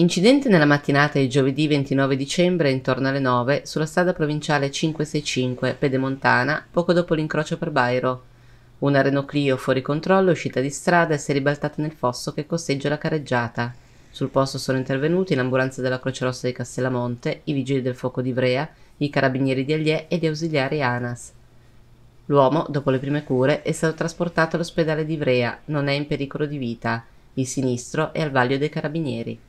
Incidente nella mattinata di giovedì 29 dicembre intorno alle 9 sulla strada provinciale 565 Pedemontana poco dopo l'incrocio per Bairo. Una Renault Clio fuori controllo è uscita di strada e si è ribaltata nel fosso che costeggia la careggiata. Sul posto sono intervenuti l'ambulanza della Croce Rossa di Castellamonte, i vigili del fuoco di Ivrea, i carabinieri di Allier e gli ausiliari ANAS. L'uomo, dopo le prime cure, è stato trasportato all'ospedale di Ivrea, non è in pericolo di vita. Il sinistro è al vaglio dei carabinieri.